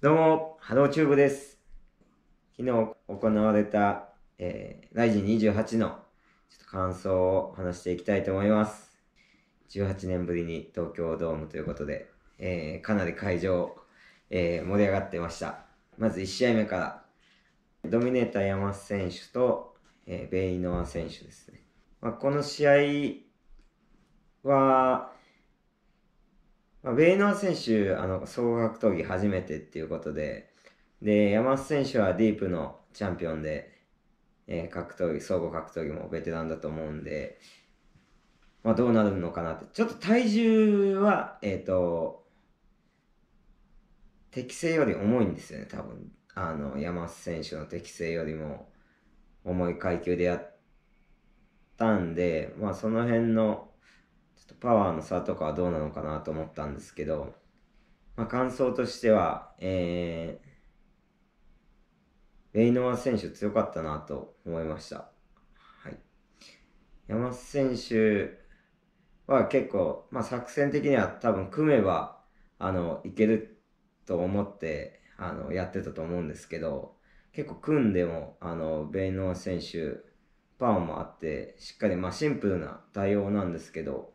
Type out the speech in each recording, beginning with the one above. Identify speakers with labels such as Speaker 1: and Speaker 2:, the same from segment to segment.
Speaker 1: どうも、ハローチューブです。昨日行われた、えー、ライジン28のちょっと感想を話していきたいと思います。18年ぶりに東京ドームということで、えー、かなり会場、えー、盛り上がってました。まず1試合目から、ドミネーター山選手と、えー、ベイノア選手ですね。まあ、この試合は、まあ、ベイノー選手、あの、総格闘技初めてっていうことで、で、山瀬選手はディープのチャンピオンで、えー、格闘技、総合格闘技もベテランだと思うんで、まあ、どうなるのかなって。ちょっと体重は、えっ、ー、と、適正より重いんですよね、多分。あの、山瀬選手の適正よりも重い階級でやったんで、まあ、その辺の、とパワーの差とかはどうなのかなと思ったんですけど、まあ、感想としては、えー、レイノワ選手強かったなと思いました。はい。山瀬選手は結構、まあ、作戦的には多分組めば、あの、いけると思って、あの、やってたと思うんですけど、結構組んでも、あの、ベイノワ選手、パワーもあって、しっかり、まあ、シンプルな対応なんですけど、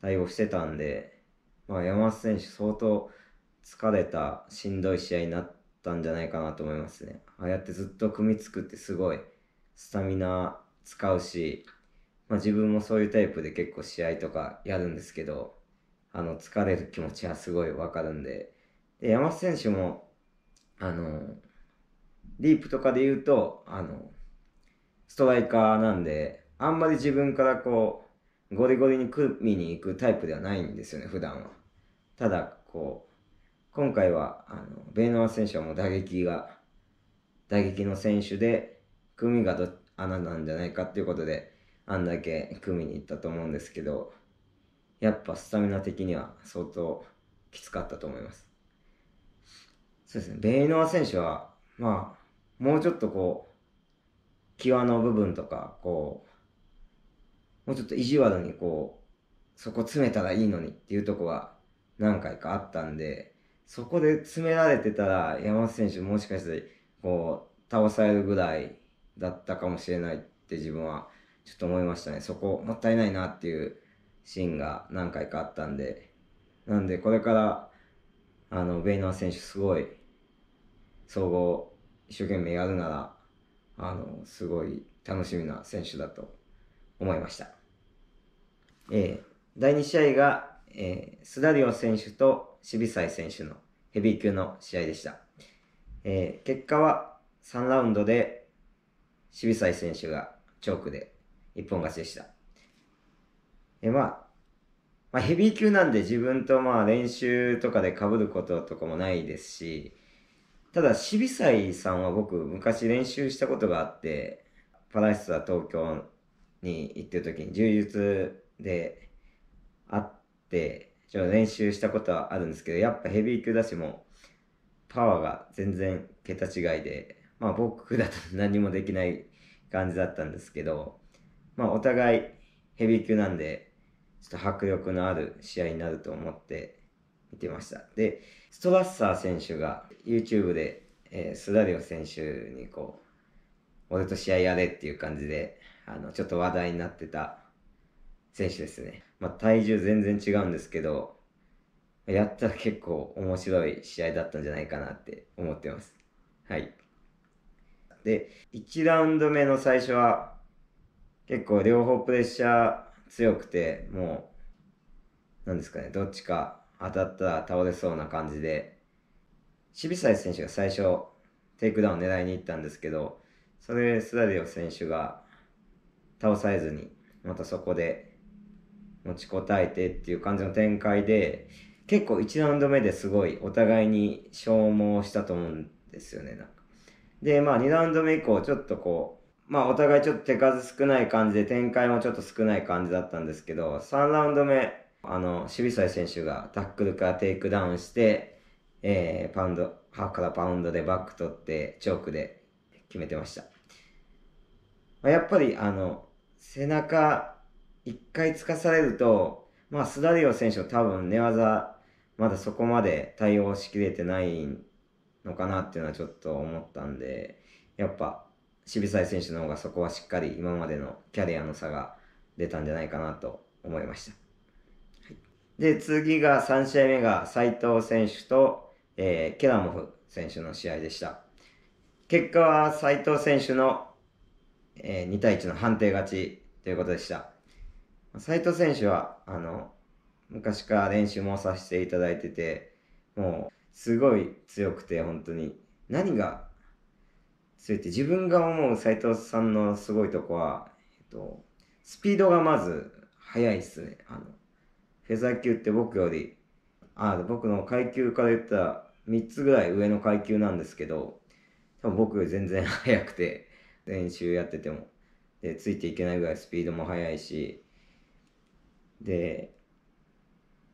Speaker 1: 対応してたんで、まあ、山本選手相当疲れたしんどい試合になったんじゃないかなと思いますね。ああやってずっと組みつくってすごいスタミナ使うし、まあ、自分もそういうタイプで結構試合とかやるんですけどあの疲れる気持ちはすごいわかるんでで山本選手もあのリープとかで言うとあのストライカーなんであんまり自分からこうゴリゴリに組みに行くタイプではないんですよね、普段は。ただ、こう、今回は、あの、ベイノワ選手はもう打撃が、打撃の選手で、組みがど穴なんじゃないかっていうことで、あんだけ組みに行ったと思うんですけど、やっぱスタミナ的には相当きつかったと思います。そうですね、ベイノワ選手は、まあ、もうちょっとこう、際の部分とか、こう、もうちょっと意地悪にこう、そこ詰めたらいいのにっていうとこは何回かあったんで、そこで詰められてたら、山本選手もしかして、こう、倒されるぐらいだったかもしれないって自分はちょっと思いましたね。そこ、もったいないなっていうシーンが何回かあったんで、なんでこれから、あの、ベイナー選手すごい、総合一生懸命やるなら、あの、すごい楽しみな選手だと思いました。えー、第2試合が、えー、スダリオン選手と渋沢選手のヘビー級の試合でした。えー、結果は3ラウンドで渋沢選手がチョークで一本勝ちでした。えー、まあ、まあ、ヘビー級なんで自分とまあ練習とかでかぶることとかもないですし、ただ渋沢さんは僕昔練習したことがあって、パライスは東京に行ってる時に柔術であって、ちょ練習したことはあるんですけど、やっぱヘビー級だしも、パワーが全然桁違いで、まあ僕だと何もできない感じだったんですけど、まあお互いヘビー級なんで、ちょっと迫力のある試合になると思って見てました。で、ストラッサー選手が YouTube で、えー、スラリオ選手にこう、俺と試合やれっていう感じで、あの、ちょっと話題になってた選手ですね。まあ、体重全然違うんですけど、やったら結構面白い試合だったんじゃないかなって思ってます。はい。で、1ラウンド目の最初は、結構両方プレッシャー強くて、もう、なんですかね、どっちか当たったら倒れそうな感じで、渋沢選手が最初、テイクダウン狙いに行ったんですけど、それ、スラディオ選手が倒されずに、またそこで持ちこたえてっていう感じの展開で、結構1ラウンド目ですごいお互いに消耗したと思うんですよね、なんか。で、まあ2ラウンド目以降、ちょっとこう、まあお互いちょっと手数少ない感じで、展開もちょっと少ない感じだったんですけど、3ラウンド目、あの、渋沢選手がタックルからテイクダウンして、えー、パウンド、ハーからパウンドでバック取って、チョークで決めてました。まあ、やっぱり、あの、背中一回つかされると、まあ、スダリオ選手は多分寝技、まだそこまで対応しきれてないのかなっていうのはちょっと思ったんで、やっぱ、渋沢選手の方がそこはしっかり今までのキャリアの差が出たんじゃないかなと思いました。はい、で、次が3試合目が斉藤選手と、えー、ケラモフ選手の試合でした。結果は斉藤選手の、えー、2対1の判定勝ちということでした。斎藤選手は、あの、昔から練習もさせていただいてて、もう、すごい強くて、本当に。何が強いって、自分が思う斎藤さんのすごいとこは、えっと、スピードがまず速いっすね。あの、フェザー級って僕より、あ、僕の階級から言ったら3つぐらい上の階級なんですけど、多分僕全然速くて、練習やってても。で、ついていけないぐらいスピードも速いし、で、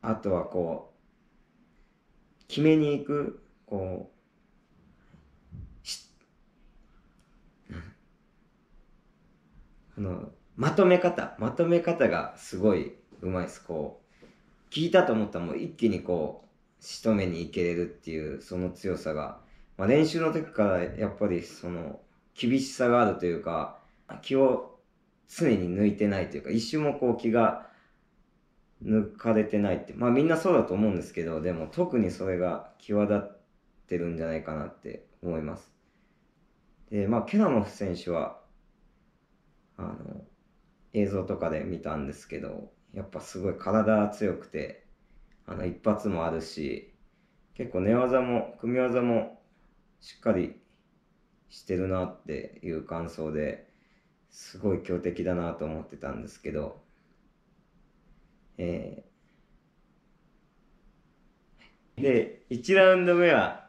Speaker 1: あとはこう、決めに行く、こう、あの、まとめ方、まとめ方がすごいうまいです。こう、聞いたと思ったらもう一気にこう、仕留めにいけれるっていう、その強さが、まあ、練習の時からやっぱりその、厳しさがあるというか、気を常に抜いてないというか、一瞬もこう気が抜かれてないってまあみんなそうだと思うんですけどでも特にそれが際立ってるんじゃないかなって思いますでまあケラノフ選手はあの映像とかで見たんですけどやっぱすごい体強くてあの一発もあるし結構寝技も組み技もしっかりしてるなっていう感想ですごい強敵だなと思ってたんですけどえー、で、1ラウンド目は、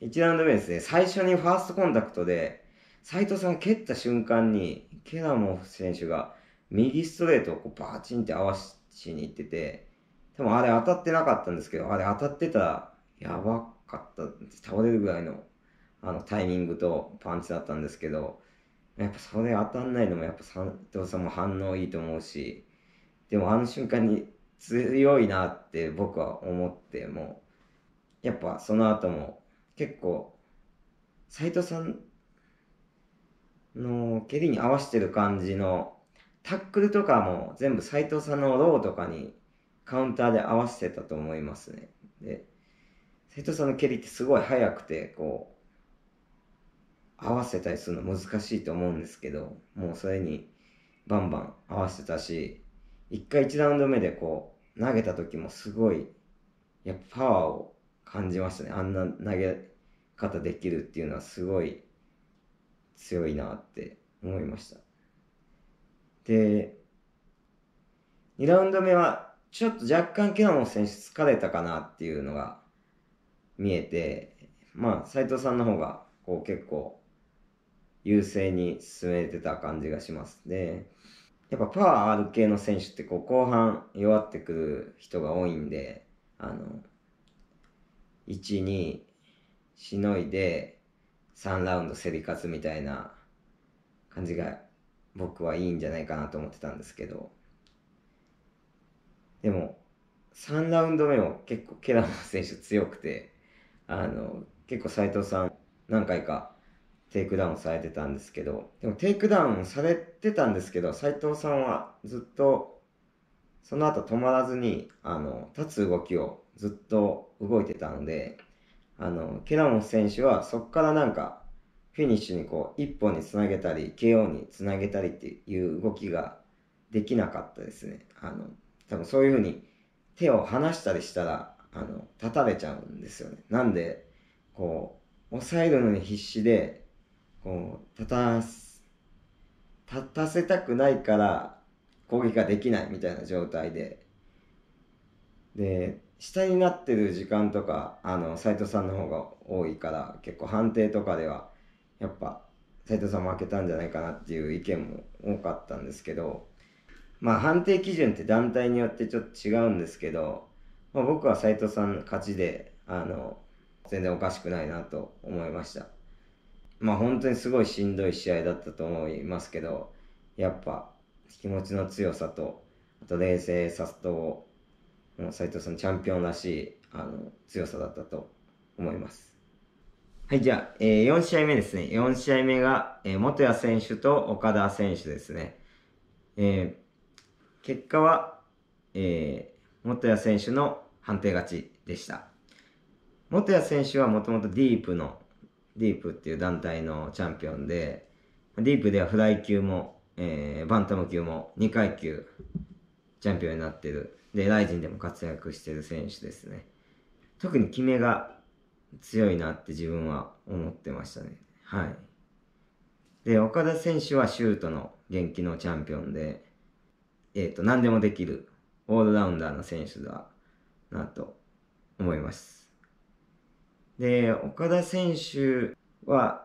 Speaker 1: 1ラウンド目ですね、最初にファーストコンタクトで、斎藤さんが蹴った瞬間に、ケラモフ選手が右ストレートをこうバチンって合わしに行ってて、多分あれ当たってなかったんですけど、あれ当たってたらやばかった、倒れるぐらいのあのタイミングとパンチだったんですけど、やっぱそれ当たんないのもやっぱ斎藤さんも反応いいと思うし、でもあの瞬間に強いなって僕は思ってもやっぱその後も結構斎藤さんの蹴りに合わせてる感じのタックルとかも全部斎藤さんのローとかにカウンターで合わせてたと思いますね。で斎藤さんの蹴りってすごい速くてこう合わせたりするの難しいと思うんですけどもうそれにバンバン合わせたし1回1ラウンド目でこう、投げた時もすごい、やっぱパワーを感じましたね。あんな投げ方できるっていうのはすごい強いなって思いました。で、2ラウンド目はちょっと若干ケナモ選手疲れたかなっていうのが見えて、まあ斎藤さんの方がこう結構優勢に進めてた感じがします。で、やっぱパワーある系の選手ってこう後半弱ってくる人が多いんで、あの、1、2しのいで3ラウンド競り勝つみたいな感じが僕はいいんじゃないかなと思ってたんですけど、でも3ラウンド目も結構ケラマ選手強くて、あの、結構斎藤さん何回かテイクダウンされてたんですけど、でもテイクダウンされてたんですけど、斎藤さんはずっと、その後止まらずに、あの、立つ動きをずっと動いてたので、あの、ケラモス選手はそこからなんか、フィニッシュにこう、一本につなげたり、KO につなげたりっていう動きができなかったですね。あの、多分そういうふうに手を離したりしたら、あの、立たれちゃうんですよね。なんで、こう、抑えるのに必死で、こう立た立たせたくないから攻撃ができないみたいな状態でで下になってる時間とかあの斎藤さんの方が多いから結構判定とかではやっぱ斉藤さん負けたんじゃないかなっていう意見も多かったんですけどまあ判定基準って団体によってちょっと違うんですけど、まあ、僕は斉藤さん勝ちであの全然おかしくないなと思いました。まあ本当にすごいしんどい試合だったと思いますけど、やっぱ気持ちの強さと、あと冷静さと、斎藤さんチャンピオンらしいあの強さだったと思います。はい、じゃあ、えー、4試合目ですね。4試合目が、えー、元谷選手と岡田選手ですね。えー、結果は、えー、元谷選手の判定勝ちでした。元谷選手はもともとディープのディープっていう団体のチャンピオンで、ディープではフライ級も、えー、バンタム級も2階級チャンピオンになってる。で、ライジンでも活躍してる選手ですね。特に決めが強いなって自分は思ってましたね。はい。で、岡田選手はシュートの元気のチャンピオンで、えっ、ー、と、何でもできるオールラウンダーの選手だなと思います。で、岡田選手は、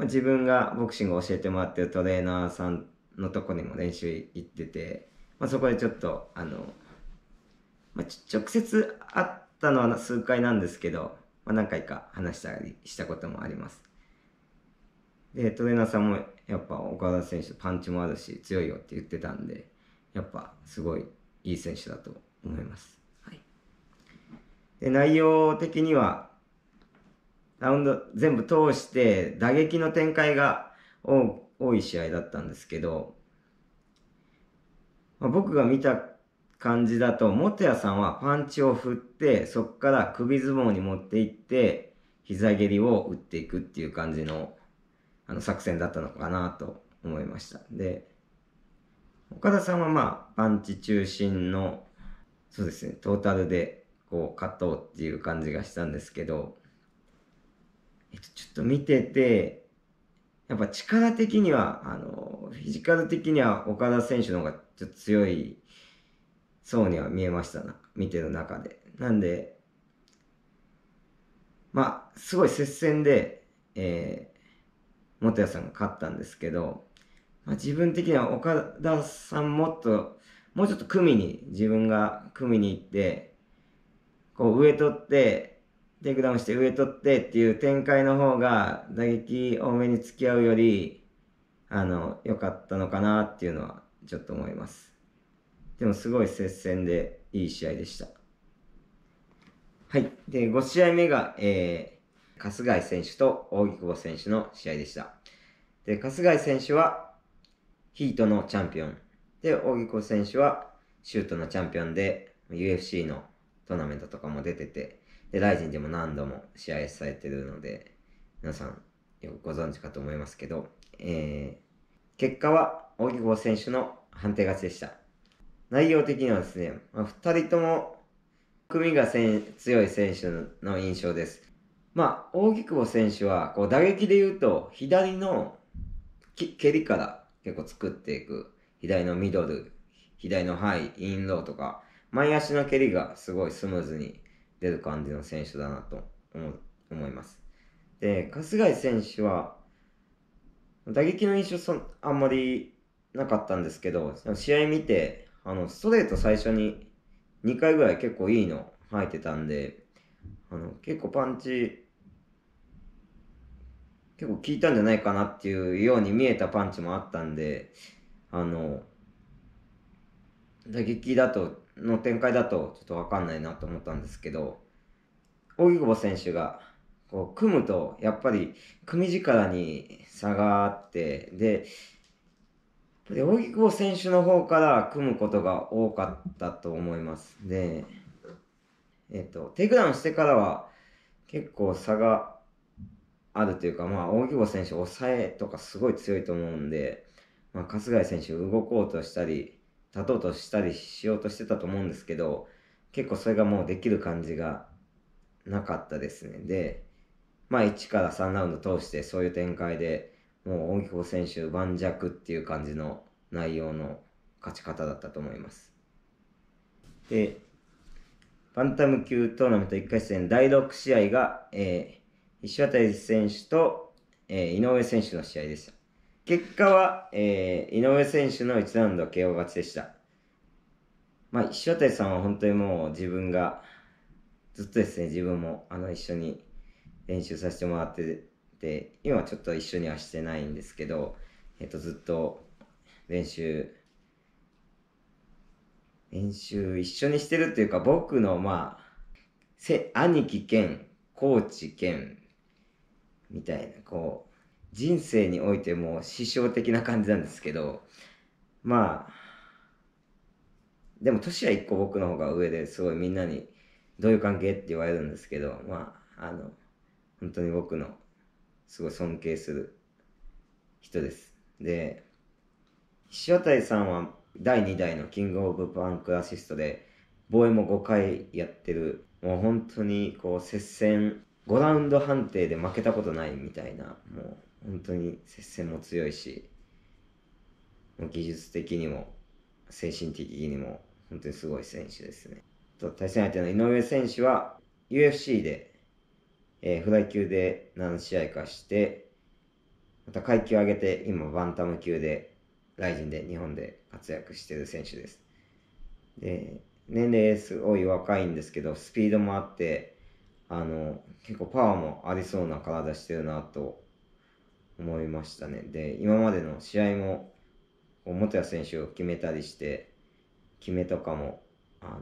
Speaker 1: 自分がボクシングを教えてもらってるトレーナーさんのとこにも練習行ってて、まあ、そこでちょっと、あの、まあ、直接会ったのは数回なんですけど、まあ、何回か話したりしたこともあります。で、トレーナーさんもやっぱ岡田選手パンチもあるし強いよって言ってたんで、やっぱすごいいい選手だと思います。はい、で内容的にはラウンド全部通して打撃の展開が多い試合だったんですけど、まあ、僕が見た感じだと、元谷さんはパンチを振って、そこから首相撲に持っていって、膝蹴りを打っていくっていう感じのあの作戦だったのかなと思いました。で、岡田さんはまあ、パンチ中心の、そうですね、トータルでこう、勝とうっていう感じがしたんですけど、えっと、ちょっと見てて、やっぱ力的には、あの、フィジカル的には岡田選手の方がちょっと強いそうには見えましたな、見てる中で。なんで、まあ、すごい接戦で、えー、元谷さんが勝ったんですけど、まあ、自分的には岡田さんもっと、もうちょっと組に、自分が組に行って、こう上取って、テイクダウンして上取ってっていう展開の方が打撃多めに付き合うより、あの、良かったのかなっていうのはちょっと思います。でもすごい接戦でいい試合でした。はい。で、5試合目が、えー、春日井選手と大木久保選手の試合でした。で、春日井選手はヒートのチャンピオン。で、大木久保選手はシュートのチャンピオンで UFC のトーナメントとかも出てて、で、ライジンでも何度も試合されてるので、皆さんよくご存知かと思いますけど、えー、結果は、大木郷選手の判定勝ちでした。内容的にはですね、まあ、2人とも組が強い選手の印象です。まあ、大木久保選手は、こう、打撃で言うと、左の蹴りから結構作っていく、左のミドル、左のハイ、インローとか、前足の蹴りがすごいスムーズに出る感じの選手だなと思います。で、春日井選手は、打撃の印象そあんまりなかったんですけど、試合見て、あの、ストレート最初に2回ぐらい結構いいの入ってたんで、あの、結構パンチ、結構効いたんじゃないかなっていうように見えたパンチもあったんで、あの、打撃だとの展開だとちょっと分かんないなと思ったんですけど、荻久保選手がこう組むと、やっぱり組み力に差があって、で、大荻久保選手の方から組むことが多かったと思います。で、えっ、と、テイクダウンしてからは結構差があるというか、まあ、大久保選手、抑えとかすごい強いと思うんで、まあ、春日井選手、動こうとしたり、立とうとしたりしようとしてたと思うんですけど結構それがもうできる感じがなかったですねでまあ1から3ラウンド通してそういう展開でもう大木保選手盤石っていう感じの内容の勝ち方だったと思いますでバンタム級トーナメント1回戦第6試合が、えー、石渡選手と、えー、井上選手の試合でした結果は、えー、井上選手の1ラウンド KO 勝ちでした。まあ、石渡さんは本当にもう自分が、ずっとですね、自分もあの一緒に練習させてもらってて、今ちょっと一緒にはしてないんですけど、えっ、ー、と、ずっと練習、練習一緒にしてるっていうか、僕のまあ、せ兄貴兼、コーチ兼、みたいな、こう、人生においても師匠的な感じなんですけど、まあ、でも年は一個僕の方が上ですごいみんなにどういう関係って言われるんですけど、まあ、あの、本当に僕のすごい尊敬する人です。で、塩谷さんは第2代のキングオブパンクアシストで、防衛も5回やってる、もう本当にこう接戦5ラウンド判定で負けたことないみたいな、もう本当に接戦も強いし、技術的にも精神的にも本当にすごい選手ですね。と対戦相手の井上選手は UFC で、えー、フライ級で何試合かして、また階級上げて今バンタム級で、ライジンで日本で活躍してる選手です。で、年齢すごい若いんですけど、スピードもあって、あの、結構パワーもありそうな体してるなと思いましたね。で、今までの試合も、元谷選手を決めたりして、決めとかも、あの、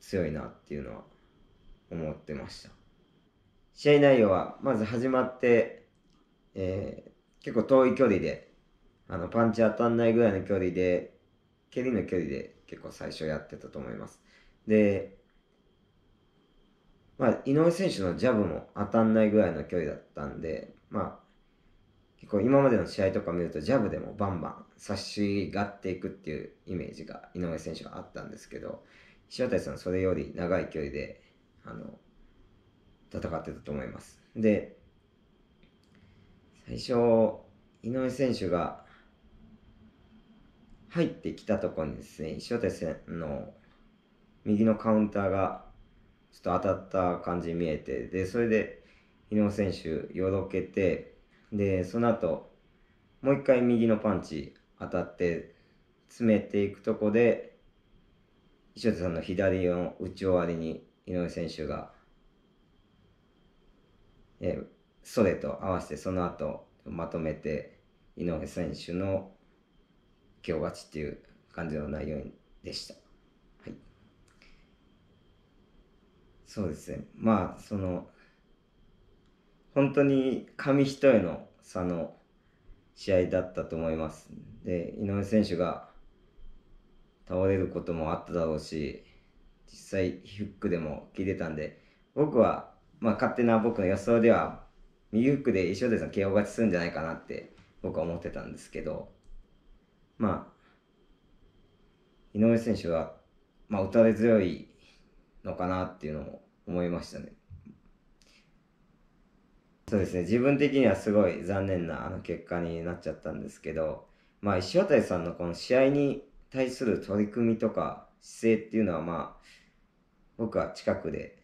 Speaker 1: 強いなっていうのは思ってました。試合内容は、まず始まって、えー、結構遠い距離で、あの、パンチ当たんないぐらいの距離で、蹴りの距離で結構最初やってたと思います。で、まあ、井上選手のジャブも当たんないぐらいの距離だったんで、まあ、結構今までの試合とか見るとジャブでもバンバン差しがっていくっていうイメージが井上選手はあったんですけど石渡さんそれより長い距離であの戦ってたと思いますで最初井上選手が入ってきたところにですね石渡さんの右のカウンターがちょっと当たった感じに見えてでそれで井上選手よろけてでその後もう一回右のパンチ当たって詰めていくとこで石田さんの左の打ち終わりに井上選手が、えー、それと合わせてその後まとめて井上選手の強勝ちっていう感じの内容でした。はい、そうですねまあその本当に紙一重の差の試合だったと思います。で、井上選手が倒れることもあっただろうし、実際フックでも切いてたんで、僕は、まあ勝手な僕の予想では、右フックで石尾さん KO 勝ちするんじゃないかなって僕は思ってたんですけど、まあ、井上選手は、まあ打たれ強いのかなっていうのも思いましたね。そうですね自分的にはすごい残念なあの結果になっちゃったんですけど、まあ、石渡さんのこの試合に対する取り組みとか姿勢っていうのは、まあ、僕は近くで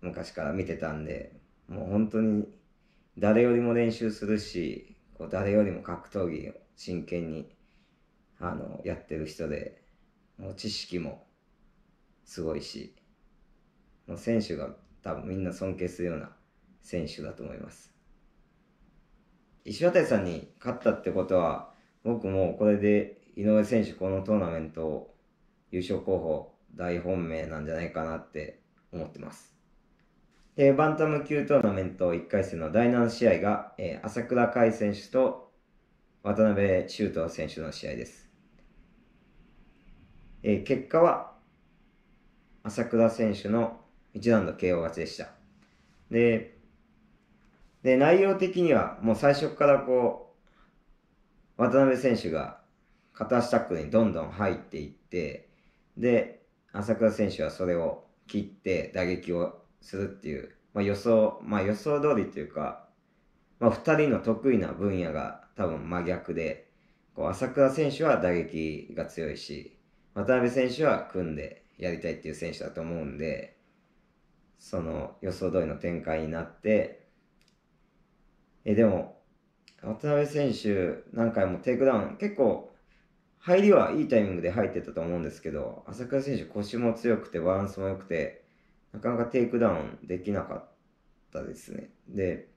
Speaker 1: 昔から見てたんでもう本当に誰よりも練習するしこう誰よりも格闘技を真剣にあのやってる人でもう知識もすごいしもう選手が多分みんな尊敬するような選手だと思います。石渡さんに勝ったってことは、僕もこれで井上選手、このトーナメント優勝候補大本命なんじゃないかなって思ってます。で、バンタム級トーナメント1回戦の第7試合が、えー、朝倉海選手と渡辺修斗選手の試合です。えー、結果は、朝倉選手の1段の KO 勝ちでした。で、で、内容的にはもう最初からこう、渡辺選手が片足タックルにどんどん入っていって、で、朝倉選手はそれを切って打撃をするっていう、まあ、予想、まあ、予想通りというか、まあ、2人の得意な分野が多分真逆で、こう朝倉選手は打撃が強いし、渡辺選手は組んでやりたいっていう選手だと思うんで、その予想通りの展開になって、えでも、渡辺選手、何回もテイクダウン、結構、入りはいいタイミングで入ってたと思うんですけど、朝倉選手、腰も強くて、バランスも良くて、なかなかテイクダウンできなかったですね。で、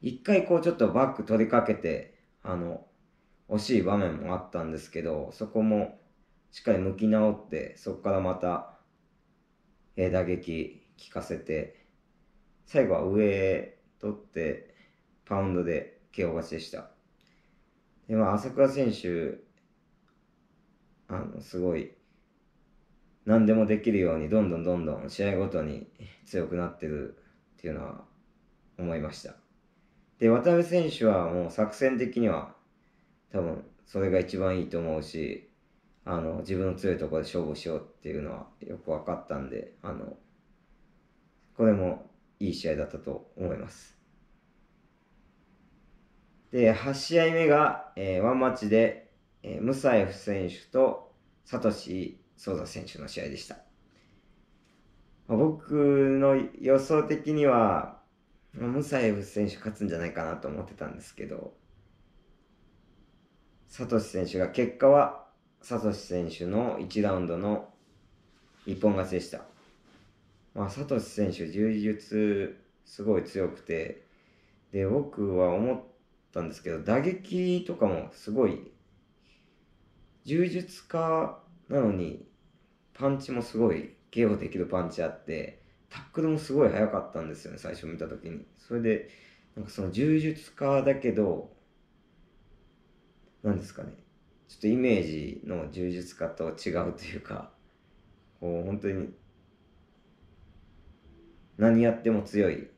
Speaker 1: 一回こうちょっとバック取りかけて、あの、惜しい場面もあったんですけど、そこもしっかり向き直って、そこからまた、え打撃効かせて、最後は上取って、パウンドで KO 勝ちでした。で、まあ、朝倉選手、あの、すごい、何でもできるように、どんどんどんどん試合ごとに強くなってるっていうのは思いました。で、渡辺選手はもう作戦的には、多分、それが一番いいと思うし、あの、自分の強いところで勝負しようっていうのはよく分かったんで、あの、これもいい試合だったと思います。で、8試合目が、えー、ワンマッチで、えー、ムサエフ選手とサトシ・ソウザ選手の試合でした。ま僕の予想的には、ムサエフ選手勝つんじゃないかなと思ってたんですけど、サトシ選手が結果はサトシ選手の1ラウンドの一本勝ちでした。まあ、サトシ選手、柔術すごい強くて、で、僕は思ったんですけど、打撃とかもすごい、柔術家なのに、パンチもすごい、KO できるパンチあって、タックルもすごい速かったんですよね、最初見たときに。それで、なんかその柔術家だけど、何ですかね、ちょっとイメージの柔術家と違うというか、こう、本当に何やっても強い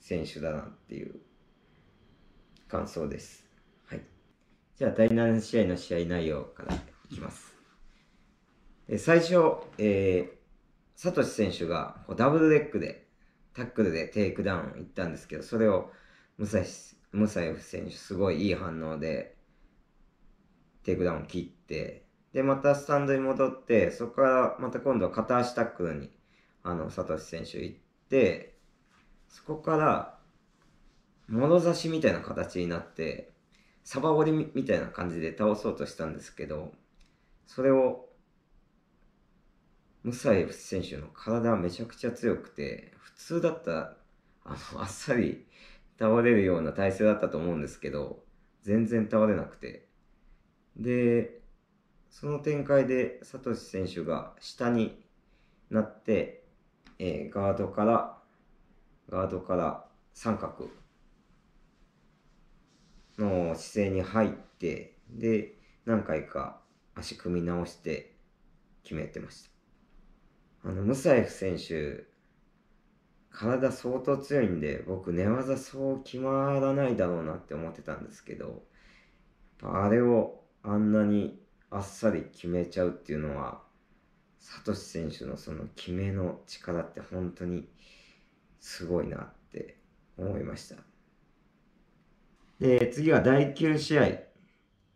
Speaker 1: 選手だなっていう感想です。はい。じゃあ、第7試合の試合内容からいきます。え最初、えー、サトシ選手がこうダブルレッグで、タックルでテイクダウン行ったんですけど、それを武蔵、ムサエフ選手すごいいい反応でテイクダウンを切ってでまたスタンドに戻ってそこからまた今度は片足タックルにあのサトシ選手行っでそこから物差しみたいな形になってサバ折りみたいな感じで倒そうとしたんですけどそれをムサエフ選手の体めちゃくちゃ強くて普通だったらあのあっさり倒れるような体勢だったと思うんですけど全然倒れなくてでその展開でサトシ選手が下になってえー、ガードから、ガードから三角の姿勢に入って、で、何回か足組み直して決めてました。あの、ムサエフ選手、体相当強いんで、僕寝技そう決まらないだろうなって思ってたんですけど、あれをあんなにあっさり決めちゃうっていうのは、サトシ選手のその決めの力って本当にすごいなって思いました。で、次は第9試合。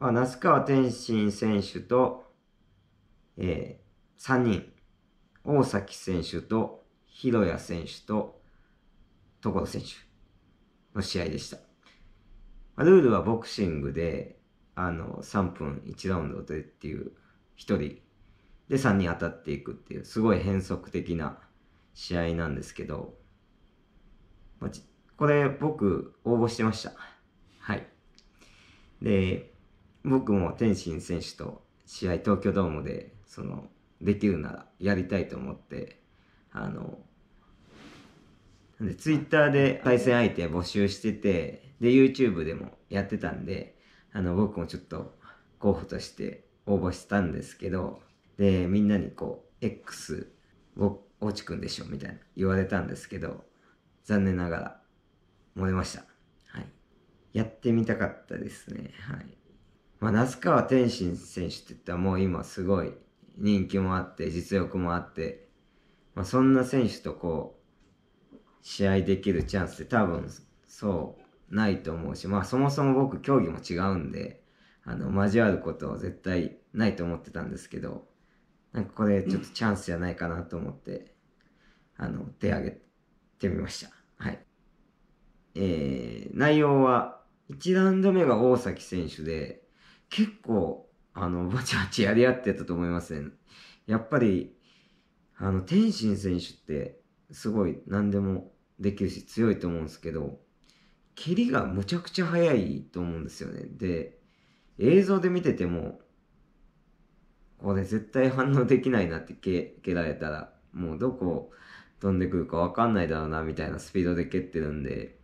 Speaker 1: まあ、那須川天心選手と、えー、3人、大崎選手と、広谷選手と、所選手の試合でした。まルールはボクシングで、あの、3分1ラウンドでっていう、1人で3人当たっていくっていうすごい変則的な試合なんですけど、まあ、これ僕応募してましたはいで僕も天心選手と試合東京ドームでそのできるならやりたいと思ってあのでツイッターで対戦相手募集しててで YouTube でもやってたんであの僕もちょっと候補として応募したんですけどでみんなにこう X を落ちくんでしょみたいな言われたんですけど残念ながら漏れました、はい、やってみたかったですねはいまあ那須川天心選手っていったらもう今すごい人気もあって実力もあって、まあ、そんな選手とこう試合できるチャンスって多分そうないと思うしまあそもそも僕競技も違うんであの交わることは絶対ないと思ってたんですけどなんかこれちょっとチャンスじゃないかなと思って、あの、手挙げてみました。はい。えー、内容は、1ラウンド目が大崎選手で、結構、あの、バチバチやり合ってたと思いますね。やっぱり、あの、天心選手って、すごい何でもできるし強いと思うんですけど、蹴りがむちゃくちゃ速いと思うんですよね。で、映像で見てても、これ絶対反応できないなって蹴蹴られたら、もうどこ飛んでくるかわかんないだろうなみたいなスピードで蹴ってるんで、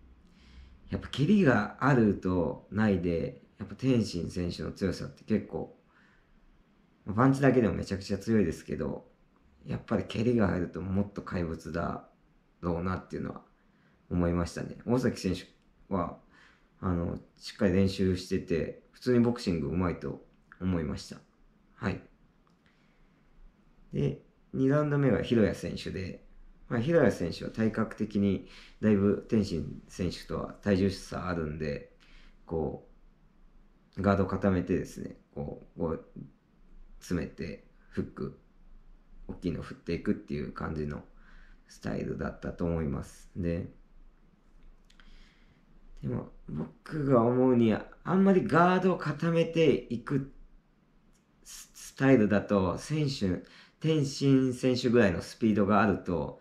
Speaker 1: やっぱ蹴りがあるとないで、やっぱ天心選手の強さって結構、パンチだけでもめちゃくちゃ強いですけど、やっぱり蹴りが入るともっと怪物だろうなっていうのは思いましたね。大崎選手は、あの、しっかり練習してて、普通にボクシングうまいと思いました。はい。で、2ラウンド目は広谷選手で、まあ、広谷選手は体格的にだいぶ天心選手とは体重差あるんで、こう、ガード固めてですね、こう、こう詰めて、フック、大きいの振っていくっていう感じのスタイルだったと思います。で、でも僕が思うには、あんまりガードを固めていくスタイルだと選手天心選手ぐらいのスピードがあると、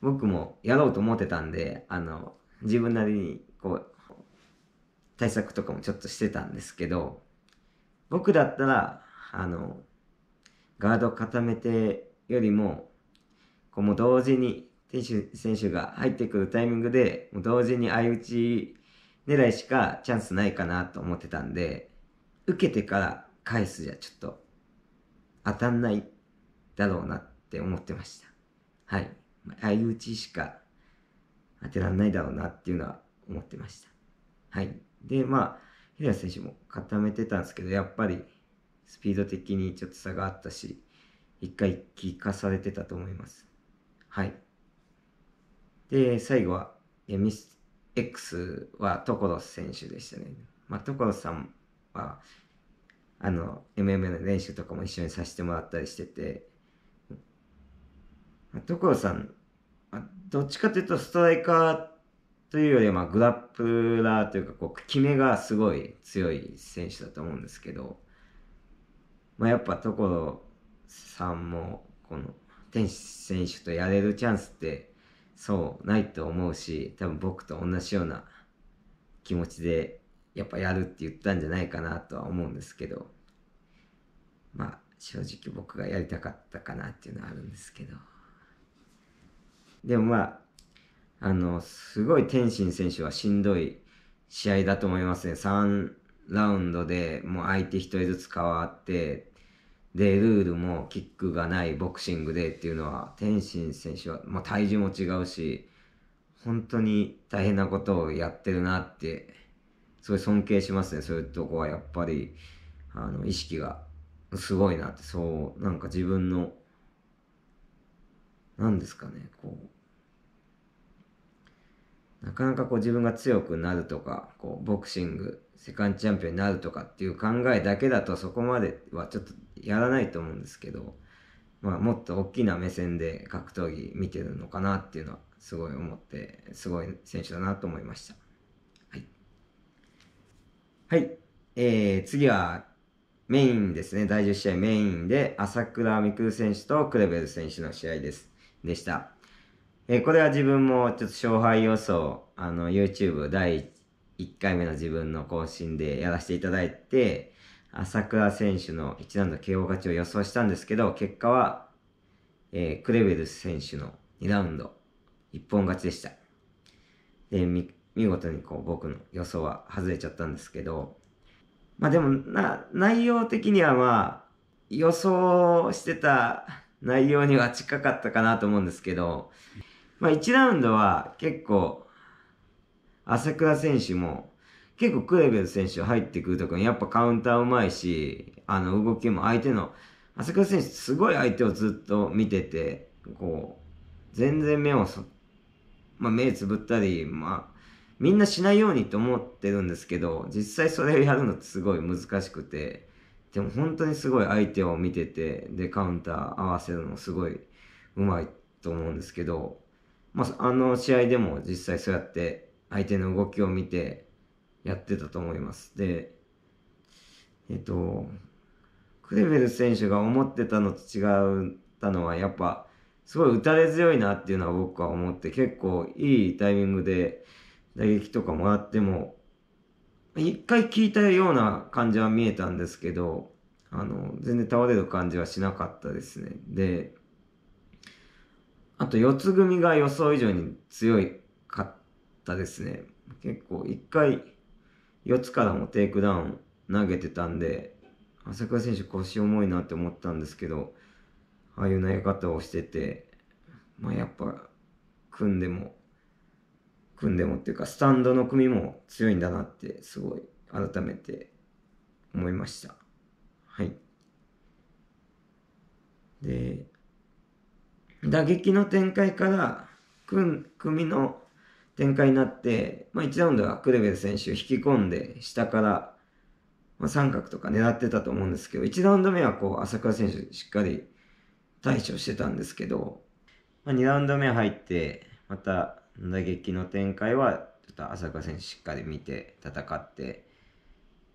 Speaker 1: 僕もやろうと思ってたんで、あの、自分なりに、こう、対策とかもちょっとしてたんですけど、僕だったら、あの、ガード固めてよりも、こうもう同時に、天心選手が入ってくるタイミングで、もう同時に相打ち狙いしかチャンスないかなと思ってたんで、受けてから返すじゃちょっと当たんないだろうなって思ってました。はい。相打ちしか当てらんないだろうなっていうのは思ってました。はい。で、まあ、平選手も固めてたんですけど、やっぱりスピード的にちょっと差があったし、一回聞かされてたと思います。はい。で、最後は、エミス X は所選手でしたね。まあ、所さんは、あの、MMA の練習とかも一緒にさせてもらったりしてて、所さん、どっちかというとストライカーというよりは、まあ、グラップラーというか、こう、決めがすごい強い選手だと思うんですけど、まあ、やっぱ所さんも、この、天使選手とやれるチャンスって、そう、ないと思うし、多分僕と同じような気持ちで、やっぱやるって言ったんじゃないかなとは思うんですけど、まあ、正直僕がやりたかったかなっていうのはあるんですけど。でもまあ、あの、すごい天心選手はしんどい試合だと思いますね。3ラウンドでもう相手1人ずつ変わって、で、ルールもキックがないボクシングでっていうのは、天心選手は、まあ、体重も違うし、本当に大変なことをやってるなって、すごい尊敬しますね。そういうとこはやっぱり、あの、意識がすごいなって、そう、なんか自分の何ですかね、こう、なかなかこう自分が強くなるとか、こう、ボクシング、セカンドチャンピオンになるとかっていう考えだけだとそこまではちょっとやらないと思うんですけど、まあ、もっと大きな目線で格闘技見てるのかなっていうのはすごい思ってすごい選手だなと思いましたはい、はい、えー、次はメインですね第10試合メインで朝倉未来選手とクレベル選手の試合ですでした。えこれは自分もちょっと勝敗予想、あの、YouTube 第1回目の自分の更新でやらせていただいて、朝倉選手の一段の KO 勝ちを予想したんですけど、結果は、えー、クレベル選手の2ラウンド、一本勝ちでした。で、見事にこう僕の予想は外れちゃったんですけど、まあでもな、内容的にはまあ、予想してた内容には近かったかなと思うんですけど、まあ1ラウンドは結構、朝倉選手も、結構クレベル選手入ってくるとこにやっぱカウンターうまいし、あの動きも相手の、朝倉選手すごい相手をずっと見てて、こう、全然目をそ、まあ目つぶったり、まあ、みんなしないようにと思ってるんですけど、実際それをやるのってすごい難しくて、でも本当にすごい相手を見てて、で、カウンター合わせるのすごいうまいと思うんですけど、まあ、あの試合でも実際そうやって相手の動きを見てやってたと思います。で、えっと、クレベル選手が思ってたのと違ったのは、やっぱ、すごい打たれ強いなっていうのは僕は思って、結構いいタイミングで打撃とかもらっても、一回聞いたような感じは見えたんですけど、あの、全然倒れる感じはしなかったですね。で、あと四つ組が予想以上に強いかったですね。結構一回、四つからもテイクダウン投げてたんで、朝倉選手腰重いなって思ったんですけど、ああいう投げ方をしてて、まあやっぱ、組んでも組んでもっていうか、スタンドの組も強いんだなって、すごい改めて思いました。はい。で、打撃の展開から組、組の展開になって、まあ、1ラウンドはクレベル選手引き込んで、下から、まあ、三角とか狙ってたと思うんですけど、1ラウンド目はこう、朝倉選手しっかり対処してたんですけど、まあ、2ラウンド目入って、また打撃の展開は、ちょっと浅倉選手しっかり見て戦って、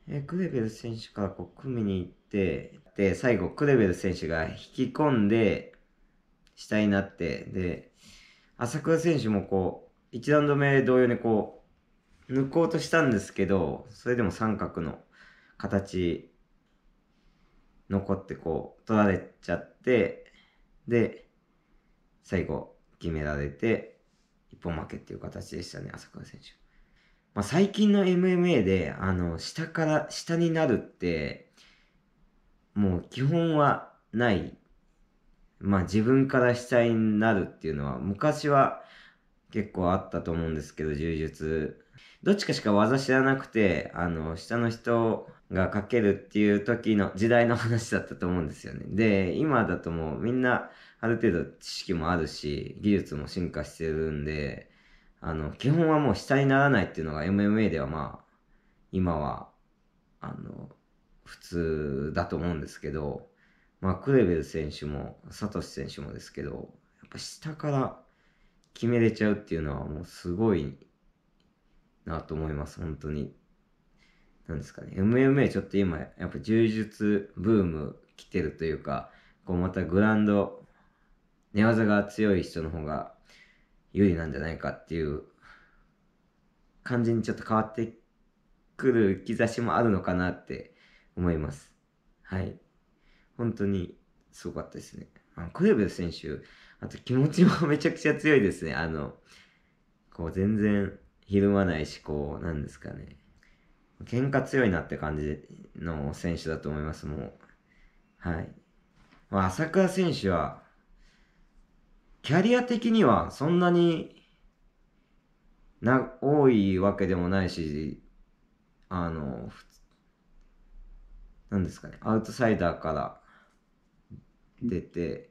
Speaker 1: えクレベル選手からこう組みに行って、で、最後クレベル選手が引き込んで、下になって、で、朝倉選手もこう、1ラウンド目同様にこう、抜こうとしたんですけど、それでも三角の形、残ってこう、取られちゃって、で、最後、決められて、一本負けっていう形でしたね、浅川選手。まあ、最近の MMA で、あの、下から、下になるって、もう基本はない。まあ自分から下になるっていうのは、昔は結構あったと思うんですけど、柔術。どっちかしか技知らなくて、あの、下の人がかけるっていう時の時代の話だったと思うんですよね。で、今だともうみんなある程度知識もあるし、技術も進化してるんで、あの、基本はもう下にならないっていうのが MMA ではまあ、今は、あの、普通だと思うんですけど、まあ、クレベル選手も、サトシ選手もですけど、やっぱ下から決めれちゃうっていうのはもうすごいなと思います、本当に。なんですかね、MMA ちょっと今、やっぱ柔術ブーム来てるというか、こうまたグランド寝技が強い人の方が有利なんじゃないかっていう感じにちょっと変わってくる兆しもあるのかなって思います。はい。本当にすごかったですね。あクレベル選手、あと気持ちもめちゃくちゃ強いですね。あの、こう全然ひるまないし、こう、なんですかね。喧嘩強いなって感じの選手だと思います、もう。はい。まあ、朝倉選手は、キャリア的にはそんなにな、多いわけでもないし、あの、何ですかね、アウトサイダーから出て、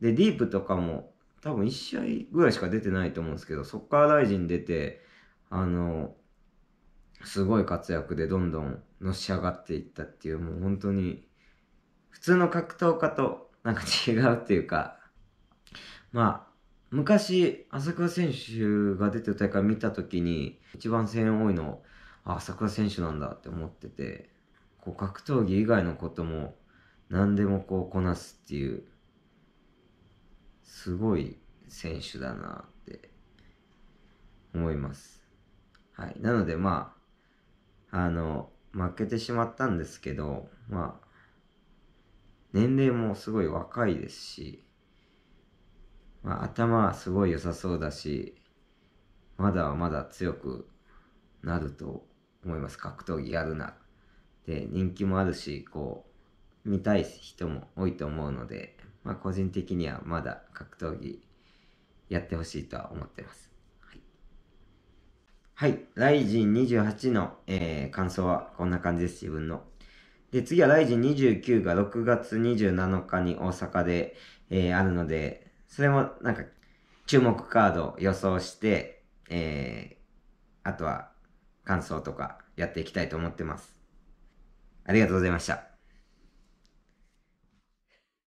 Speaker 1: で、ディープとかも多分1試合ぐらいしか出てないと思うんですけど、そっからライジン出て、あの、すごい活躍でどんどんのし上がっていったっていう、もう本当に、普通の格闘家となんか違うっていうか、まあ、昔、浅倉選手が出てる大会見たときに、一番声援多いの、あ、朝倉選手なんだって思ってて、こう格闘技以外のことも何でもこうこなすっていう、すごい選手だなって思います。はい。なのでまあ、あの、負けてしまったんですけど、まあ、年齢もすごい若いですし、まあ、頭はすごい良さそうだし、まだまだ強くなると思います。格闘技やるな。で、人気もあるし、こう、見たい人も多いと思うので、まあ、個人的にはまだ格闘技やってほしいとは思ってます。はい。ライジン28の、えー、感想はこんな感じです、自分の。で、次はライジン29が6月27日に大阪で、えー、あるので、それもなんか注目カード予想して、えー、あとは感想とかやっていきたいと思ってます。ありがとうございました。